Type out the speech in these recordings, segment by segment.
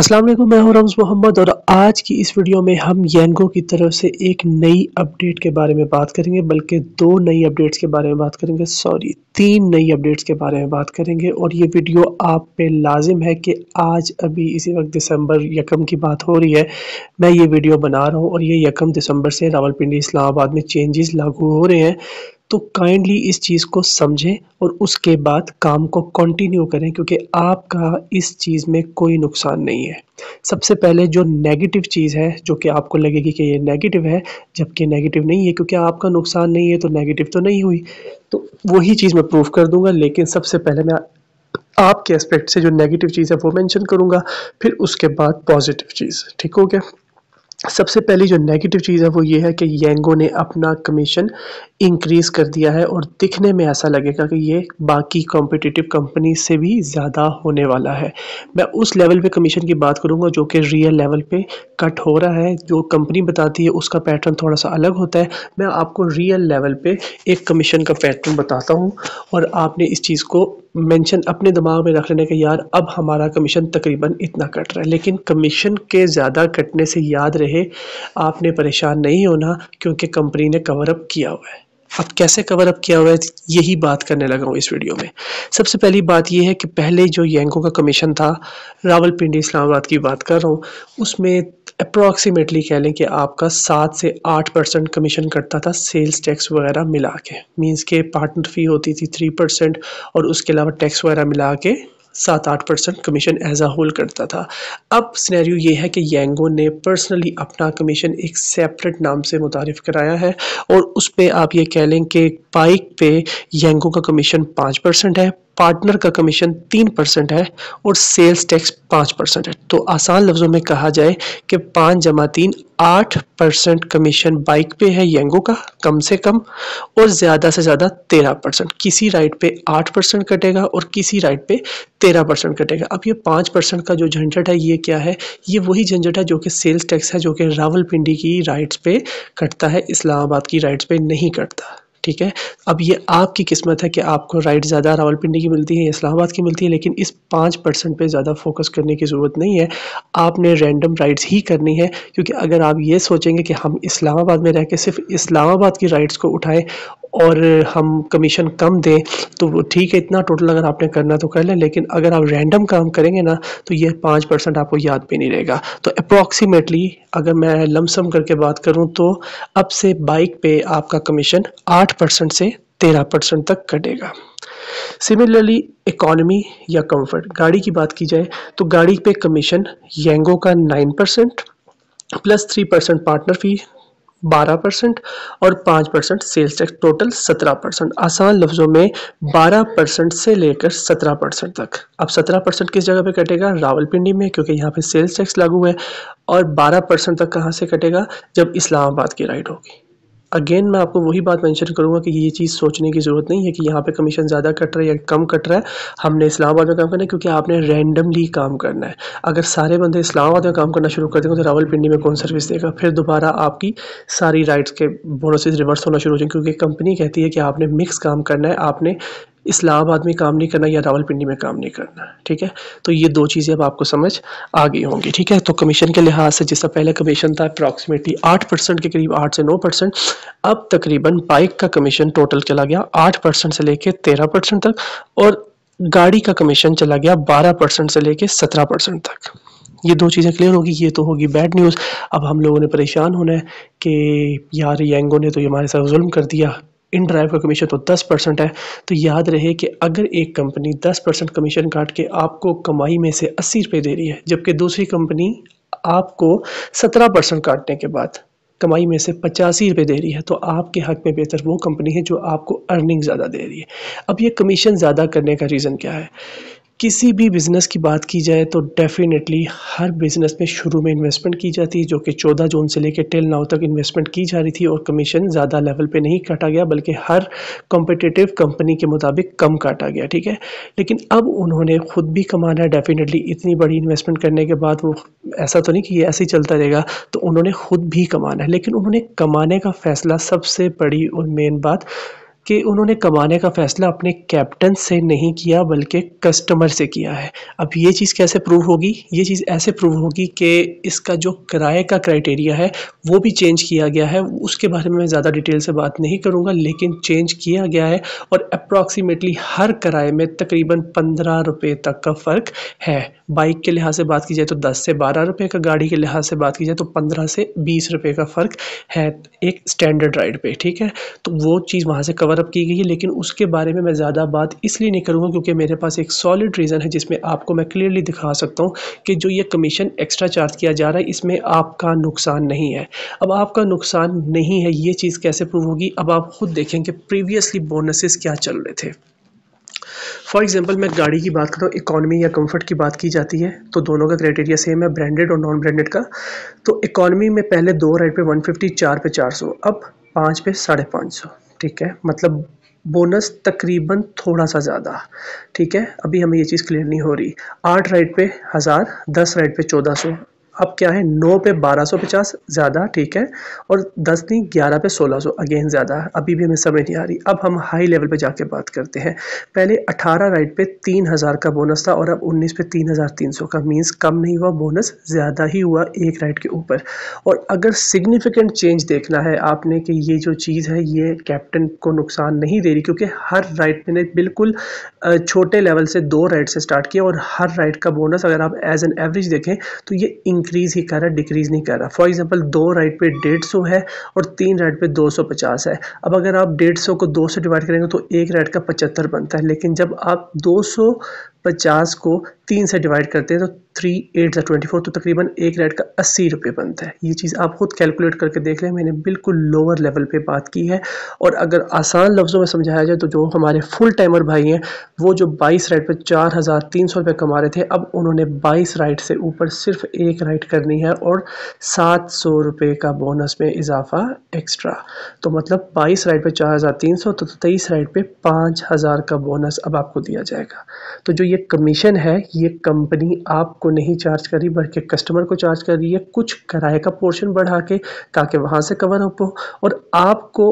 असलम मैं हूं रमज मोहम्मद और आज की इस वीडियो में हम येंगो की तरफ से एक नई अपडेट के बारे में बात करेंगे बल्कि दो नई अपडेट्स के बारे में बात करेंगे सॉरी तीन नई अपडेट्स के बारे में बात करेंगे और ये वीडियो आप पे लाजिम है कि आज अभी इसी वक्त दिसंबर यकम की बात हो रही है मैं ये वीडियो बना रहा हूँ और ये यकम दिसंबर से रावलपिंडी इस्लामाबाद में चेंजेस लागू हो रहे हैं तो काइंडली इस चीज़ को समझें और उसके बाद काम को कंटिन्यू करें क्योंकि आपका इस चीज़ में कोई नुकसान नहीं है सबसे पहले जो नेगेटिव चीज़ है जो कि आपको लगेगी कि ये नेगेटिव है जबकि नेगेटिव नहीं है क्योंकि आपका नुकसान नहीं है तो नेगेटिव तो नहीं हुई तो वही चीज़ मैं प्रूव कर दूंगा लेकिन सबसे पहले मैं आपके एस्पेक्ट से जो नेगेटिव चीज़ है वो मैंशन करूँगा फिर उसके बाद पॉजिटिव चीज़ ठीक हो गया सबसे पहली जो नेगेटिव चीज़ है वो ये है कि येंगो ने अपना कमीशन इंक्रीज़ कर दिया है और दिखने में ऐसा लगेगा कि ये बाकी कॉम्पिटिटिव कंपनी से भी ज़्यादा होने वाला है मैं उस लेवल पे कमीशन की बात करूँगा जो कि रियल लेवल पे कट हो रहा है जो कंपनी बताती है उसका पैटर्न थोड़ा सा अलग होता है मैं आपको रियल लेवल पर एक कमीशन का पैटर्न बताता हूँ और आपने इस चीज़ को मेंशन अपने दिमाग में रख लेने का यार अब हमारा कमीशन तकरीबन इतना कट रहा है लेकिन कमीशन के ज़्यादा कटने से याद रहे रहे आपने परेशान नहीं होना क्योंकि कंपनी ने कवरअप किया हुआ है अब कैसे कवर अप किया हुआ है यही बात करने लगा हूँ इस वीडियो में सबसे पहली बात यह है कि पहले जो यंगो का कमीशन था रावलपिंडी इस्लामाबाद की बात कर रहा हूँ उसमें अप्रॉक्सीमेटली कह लें कि आपका सात से आठ परसेंट कमीशन कटता था सेल्स टैक्स वगैरह मिला के मीन्स के पार्टनर फ़ी होती थी थ्री परसेंट और उसके अलावा टैक्स वगैरह मिला के सात आठ percent commission as a whole करता था अब सिनेरियो ये है कि येंगो ने पर्सनली अपना कमीशन एक सेपरेट नाम से मुतारफ़ कराया है और उस पर आप ये कह लें कि बाइक पे येंगो का कमीशन पाँच परसेंट है पार्टनर का कमीशन तीन परसेंट है और सेल्स टैक्स पाँच परसेंट है तो आसान लफ्ज़ों में कहा जाए कि पाँच जमा तीन आठ परसेंट कमीशन बाइक पे है येंगो का कम से कम और ज़्यादा से ज़्यादा तेरह परसेंट किसी राइड पे आठ परसेंट कटेगा और किसी राइड पे तेरह परसेंट कटेगा अब ये पाँच परसेंट का जो झंझट है ये क्या है ये वही झंझट है जो कि सेल्स टैक्स है जो कि रावलपिंडी की राइड्स पे कटता है इस्लामाबाद की राइड्स पे नहीं कटता ठीक है अब ये आपकी किस्मत है कि आपको राइट ज़्यादा रावलपिंडी की मिलती है इस्लामाबाद की मिलती है लेकिन इस पाँच परसेंट पर ज़्यादा फोकस करने की ज़रूरत नहीं है आपने रैंडम राइड्स ही करनी है क्योंकि अगर आप ये सोचेंगे कि हम इस्लामाबाद में रह के सिर्फ इस्लामाबाद की राइड्स को उठाएँ और हम कमीशन कम दें तो वो ठीक है इतना टोटल अगर आपने करना तो कर लें लेकिन अगर आप रैंडम काम करेंगे ना तो ये पाँच परसेंट आपको याद भी नहीं रहेगा तो अप्रॉक्सीमेटली अगर मैं लमसम करके बात करूँ तो अब से बाइक पे आपका कमीशन आठ आठ परसेंट से तेरह परसेंट तक कटेगा सिमिलरली इकोनॉमी या कंफर्ट गाड़ी की बात की जाए तो गाड़ी पे कमीशन येंगो का nine percent plus three percent partner fee बारह परसेंट और पाँच परसेंट सेल्स टैक्स टोटल सत्रह परसेंट आसान लफ्ज़ों में बारह परसेंट से लेकर सत्रह परसेंट तक अब सत्रह परसेंट किस जगह पे कटेगा रावलपिंडी में क्योंकि यहाँ पे सेल्स टैक्स लागू है और बारह परसेंट तक कहाँ से कटेगा जब इस्लामाबाद की राइड होगी अगेन मैं आपको वही बात मेंशन करूँगा कि ये चीज़ सोचने की ज़रूरत नहीं है कि यहाँ पे कमीशन ज़्यादा कट रहा है या कम कट रहा है हमने इस्लामाबाद में काम करना है क्योंकि आपने रैंडमली काम करना है अगर सारे बंदे इस्लामाबाद में काम करना शुरू कर देंगे तो रावलपिंडी में कौन सर्विस देगा फिर दोबारा आपकी सारी राइट्स के बोनसेज रिवर्स होना शुरू हो जाएंगे क्योंकि कंपनी कहती है कि आपने मिक्स काम करना है आपने इस्लामाबाद में काम नहीं करना या रावलपिंडी में काम नहीं करना ठीक है तो ये दो चीज़ें अब आपको समझ आ गई होंगी ठीक है तो कमीशन के लिहाज से जिसका पहला कमीशन था अप्रॉक्सीमेटली आठ परसेंट के करीब आठ से नौ परसेंट अब तकरीबन बाइक का कमीशन टोटल चला गया आठ परसेंट से लेके तेरह परसेंट तक और गाड़ी का कमीशन चला गया बारह परसेंट से लेके सत्रह परसेंट तक ये दो चीज़ें क्लियर होगी ये तो होगी बैड न्यूज़ अब हम लोगों ने परेशान होना है कि यार यंगों ने तो ये हमारे साथ जुल्म कर दिया इन ड्राइव का कमीशन तो दस परसेंट है तो याद रहे कि अगर एक कंपनी दस परसेंट कमीशन काट के आपको कमाई में से अस्सी रुपये दे रही है जबकि दूसरी कंपनी आपको सत्रह परसेंट काटने के बाद कमाई में से पचासी रुपये दे रही है तो आपके हक में बेहतर वो कंपनी है जो आपको अर्निंग ज़्यादा दे रही है अब ये कमीशन ज़्यादा करने का रीज़न क्या है किसी भी बिज़नेस की बात की जाए तो डेफ़िनेटली हर बिज़नेस में शुरू में इन्वेस्टमेंट की जाती है जो कि 14 जून से लेकर टिल नाउ तक इन्वेस्टमेंट की जा रही थी और कमीशन ज़्यादा लेवल पे नहीं काटा गया बल्कि हर कॉम्पिटिटिव कंपनी के मुताबिक कम काटा गया ठीक है लेकिन अब उन्होंने खुद भी कमाना है डेफ़िनेटली इतनी बड़ी इन्वेस्टमेंट करने के बाद वो ऐसा तो नहीं कि ये ऐसे ही चलता रहेगा तो उन्होंने खुद भी कमाना है लेकिन उन्होंने कमाने का फ़ैसला सबसे बड़ी और मेन बात कि उन्होंने कमाने का फैसला अपने कैप्टन से नहीं किया बल्कि कस्टमर से किया है अब ये चीज़ कैसे प्रूव होगी ये चीज़ ऐसे प्रूव होगी कि इसका जो किराए का क्राइटेरिया है वो भी चेंज किया गया है उसके बारे में मैं ज़्यादा डिटेल से बात नहीं करूँगा लेकिन चेंज किया गया है और अप्रॉक्सीमेटली हर किराए में तकरीबन पंद्रह रुपये तक का फ़र्क है बाइक के लिहाज से बात की जाए तो दस से बारह रुपये का गाड़ी के लिहाज से बात की जाए तो पंद्रह से बीस रुपये का फ़र्क है एक स्टैंडर्ड राइड पर ठीक है तो वो चीज़ वहाँ से कवर कवरअप की गई है लेकिन उसके बारे में मैं ज़्यादा बात इसलिए नहीं करूँगा क्योंकि मेरे पास एक सॉलिड रीज़न है जिसमें आपको मैं क्लियरली दिखा सकता हूँ कि जो ये कमीशन एक्स्ट्रा चार्ज किया जा रहा है इसमें आपका नुकसान नहीं है अब आपका नुकसान नहीं है ये चीज़ कैसे प्रूव होगी अब आप खुद देखें कि प्रीवियसली बोनसेस क्या चल रहे थे फॉर एग्जाम्पल मैं गाड़ी की बात करता हूँ इकॉनमी या कम्फर्ट की बात की जाती है तो दोनों का क्राइटेरिया सेम है ब्रांडेड और नॉन ब्रांडेड का तो इकॉनमी में पहले दो राइड पे फिफ्टी चार पे चार सौ अब पाँच पे साढ़े पाँच सौ ठीक है मतलब बोनस तकरीबन थोड़ा सा ज़्यादा ठीक है अभी हमें ये चीज़ क्लियर नहीं हो रही आठ राइड पे हज़ार दस राइड पे चौदह सौ अब क्या है नौ पे बारह सौ पचास ज़्यादा ठीक है और दस नहीं ग्यारह पे सोलह सौ अगेन ज़्यादा है अभी भी हमें समझ नहीं आ रही अब हम हाई लेवल पे जाके बात करते हैं पहले अठारह राइट पे तीन हज़ार का बोनस था और अब उन्नीस पे तीन हज़ार तीन सौ का मीन्स कम नहीं हुआ बोनस ज़्यादा ही हुआ एक राइट के ऊपर और अगर सिग्निफिकेंट चेंज देखना है आपने कि ये जो चीज़ है ये कैप्टन को नुकसान नहीं दे रही क्योंकि हर राइट मैंने बिल्कुल छोटे लेवल से दो राइट से स्टार्ट किया और हर राइट का बोनस अगर आप एज एन एवरेज देखें तो ये इंक्रीज़ ही कर रहा है डिक्रीज़ नहीं कर रहा फॉर एग्जांपल दो राइट पे डेढ़ सौ है और तीन राइट पे दो सौ पचास है अब अगर आप डेढ़ सौ को दो सौ डिवाइड करेंगे तो एक राइट का पचहत्तर बनता है लेकिन जब आप दो सौ पचास को तीन से डिवाइड करते हैं तो थ्री एट या ट्वेंटी फोर तो तकरीबन एक रेड का अस्सी रुपये बनता है ये चीज़ आप खुद कैलकुलेट करके देख लें मैंने बिल्कुल लोअर लेवल पे बात की है और अगर आसान लफ्ज़ों में समझाया जाए तो जो हमारे फुल टाइमर भाई हैं वो जो बाईस राइड पर चार हज़ार तीन सौ रुपये कमा रहे थे अब उन्होंने बाईस राइड से ऊपर सिर्फ एक राइड करनी है और सात सौ रुपये का बोनस में इजाफा एक्स्ट्रा तो मतलब बाईस राइड पर चार हज़ार तीन सौ तो तेईस राइड पर पाँच हज़ार का बोनस अब आपको दिया जाएगा तो जो ये कमीशन है ये कंपनी आपको नहीं चार्ज कर रही बल्कि कस्टमर को चार्ज कर रही है कुछ किराए का पोर्शन बढ़ा के ताकि वहाँ से कवर अप हो और आपको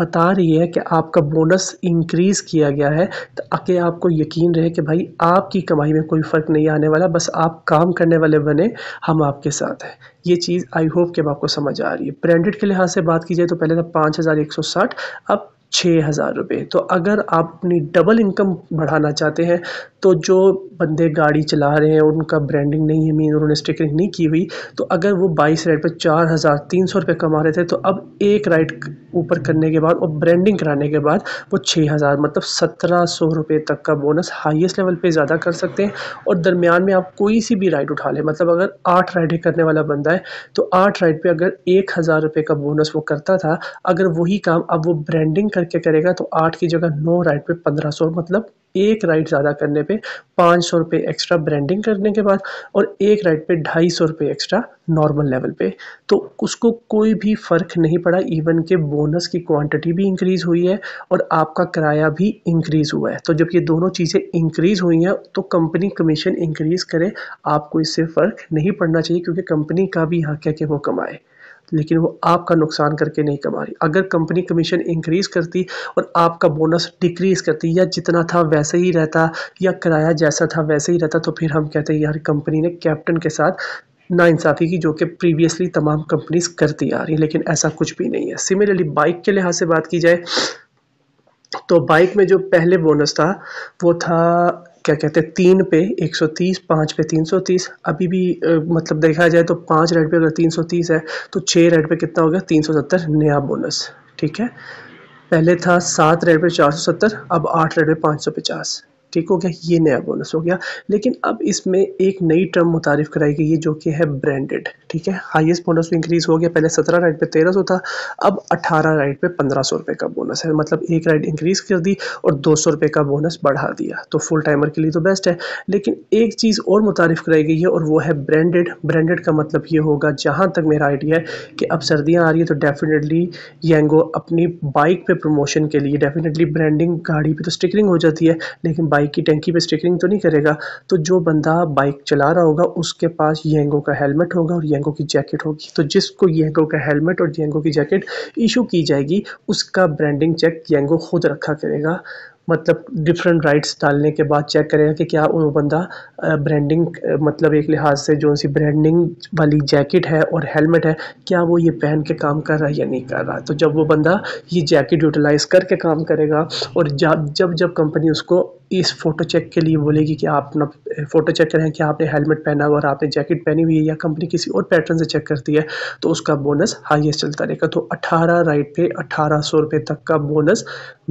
बता रही है कि आपका बोनस इंक्रीज़ किया गया है ताकि तो आपको यकीन रहे कि भाई आपकी कमाई में कोई फ़र्क नहीं आने वाला बस आप काम करने वाले बने हम आपके साथ हैं ये चीज़ आई होप कि अब आपको समझ आ रही है ब्रांडेड के लिहाज से बात की जाए तो पहले था तो पाँच हज़ार एक सौ साठ अब छः हज़ार रुपये तो अगर आप अपनी डबल इनकम बढ़ाना चाहते हैं तो जो बंदे गाड़ी चला रहे हैं उनका ब्रांडिंग नहीं है मीन उन्होंने स्टिकरिंग नहीं की हुई तो अगर वो बाईस राइड पर चार हज़ार तीन सौ रुपये कमा रहे थे तो अब एक राइड ऊपर करने के बाद और ब्रांडिंग कराने के बाद वो छः हज़ार मतलब सत्रह सौ रुपये तक का बोनस हाइस्ट लेवल पर ज़्यादा कर सकते हैं और दरमियान में आप कोई सी भी राइड उठा लें मतलब अगर आठ राइडें करने वाला बंदा है तो आठ राइड पर अगर एक हज़ार रुपये का बोनस वो करता था अगर वही काम अब वो ब्रांडिंग क्या करेगा तो आठ की जगह नौ राइट पे पंद्रह सौ मतलब एक राइट ज़्यादा करने पे पाँच सौ रुपये एक्स्ट्रा ब्रांडिंग करने के बाद और एक राइट पे ढाई सौ रुपये एक्स्ट्रा नॉर्मल लेवल पे तो उसको कोई भी फ़र्क नहीं पड़ा इवन के बोनस की क्वांटिटी भी इंक्रीज़ हुई है और आपका किराया भी इंक्रीज़ हुआ है तो जब ये दोनों चीज़ें इंक्रीज़ हुई हैं तो कंपनी कमीशन इंक्रीज़ करे आपको इससे फ़र्क नहीं पड़ना चाहिए क्योंकि कंपनी का भी हक है कि वो कमाए लेकिन वो आपका नुकसान करके नहीं कमा रही अगर कंपनी कमीशन इंक्रीज़ करती और आपका बोनस डिक्रीज़ करती या जितना था वैसे ही रहता या किराया जैसा था वैसे ही रहता तो फिर हम कहते हैं यार कंपनी ने कैप्टन के साथ नाइंसाफ़ी की जो कि प्रीवियसली तमाम कंपनीज करती आ रही लेकिन ऐसा कुछ भी नहीं है सिमिलरली बाइक के लिहाज से बात की जाए तो बाइक में जो पहले बोनस था वो था क्या कहते हैं तीन पे 130 पाँच पे 330 अभी भी आ, मतलब देखा जाए तो पाँच रेड पे अगर 330 है तो छः रेड पे कितना हो गया 370 नया बोनस ठीक है पहले था सात रेड पे 470 अब आठ रेड पे 550 ठीक हो गया ये नया बोनस हो गया लेकिन अब इसमें एक नई टर्म मुतारफ़ कराई गई है जो कि है ब्रांडेड ठीक है हाईएस्ट बोनस तो इंक्रीज़ हो गया पहले सत्रह राइड पे तेरह सौ था अब अठारह राइड पे पंद्रह सौ रुपये का बोनस है मतलब एक राइड इंक्रीज़ कर दी और दो सौ रुपये का बोनस बढ़ा दिया तो फुल टाइमर के लिए तो बेस्ट है लेकिन एक चीज़ और मुतारफ़ कराई गई है और वो है ब्रांडेड ब्रांडेड का मतलब ये होगा जहाँ तक मेरा आइडिया है कि अब सर्दियाँ आ रही है तो डेफिनेटली येंगो अपनी बाइक पर प्रमोशन के लिए डेफिनेटली ब्रांडिंग गाड़ी पर तो स्टिकरिंग हो जाती है लेकिन बाइक की टंकी पे स्टिकरिंग तो नहीं करेगा तो जो बंदा बाइक चला रहा होगा उसके पास येंगो का हेलमेट होगा और येंगो की जैकेट होगी तो जिसको येंगो का हेलमेट और येंगो की जैकेट इशू की जाएगी उसका ब्रांडिंग चेक येंगो खुद रखा करेगा मतलब डिफरेंट राइट्स डालने के बाद चेक करेगा कि क्या वो बंदा ब्रांडिंग मतलब एक लिहाज से जो सी ब्रांडिंग वाली जैकेट है और हेलमेट है क्या वो ये पहन के काम कर रहा है या नहीं कर रहा तो जब वो बंदा ये जैकेट यूटिलाइज करके काम करेगा और जब जब जब कंपनी उसको इस फ़ोटो चेक के लिए बोलेगी कि आप अपना फ़ोटो चेक करें कि आपने हेलमेट पहना हुआ और आपने जैकेट पहनी हुई है या कंपनी किसी और पैटर्न से चेक करती है तो उसका बोनस हाईएस्ट चलता रहेगा तो 18 राइट पे अठारह सौ रुपये तक का बोनस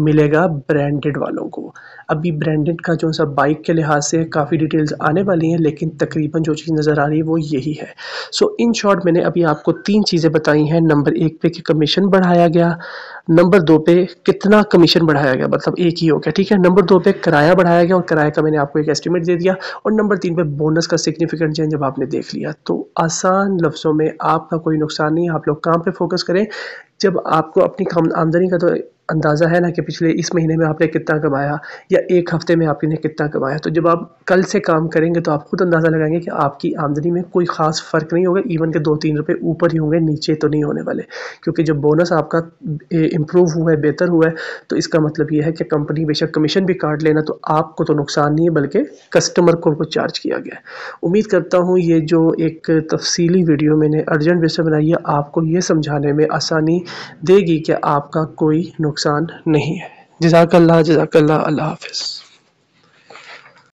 मिलेगा ब्रांडेड वाला वालों को अभी ब्रांडेड का जो सब बाइक के लिहाज से काफ़ी डिटेल्स आने वाली हैं लेकिन तकरीबन जो चीज़ नज़र आ रही है वो यही है सो so, इन शॉर्ट मैंने अभी आपको तीन चीज़ें बताई हैं नंबर एक पे कि कमीशन बढ़ाया गया नंबर दो पे कितना कमीशन बढ़ाया गया मतलब एक ही हो गया ठीक है नंबर दो पे किराया बढ़ाया गया और किराया का मैंने आपको एक एस्टिमेट दे दिया और नंबर तीन पे बोनस का सिग्निफिकेंट चेंज जब आपने देख लिया तो आसान लफ्ज़ों में आपका कोई नुकसान नहीं आप लोग काम पे फोकस करें जब आपको अपनी आमदनी का तो अंदाज़ा है ना कि पिछले इस महीने में आपने कितना कमाया या एक हफ़्ते में आपने कितना कमाया तो जब आप कल से काम करेंगे तो आप खुद अंदाज़ा लगाएंगे कि आपकी आमदनी में कोई ख़ास फ़र्क नहीं होगा इवन के दो तीन रुपये ऊपर ही होंगे नीचे तो नहीं होने वाले क्योंकि जब बोनस आपका इम्प्रूव हुआ है बेहतर हुआ है तो इसका मतलब ये है कि कंपनी बेशक कमीशन भी काट लेना तो आपको तो नुकसान नहीं है बल्कि कस्टमर को उनको चार्ज किया गया उम्मीद करता हूँ ये जो एक तफसीली वीडियो मैंने अर्जेंट बेस बनाई है आपको ये समझाने में आसानी देगी कि आपका कोई नुकसान नुकसान नहीं है जजाकल्ला जजाकल्ला अल्लाह हाफिज़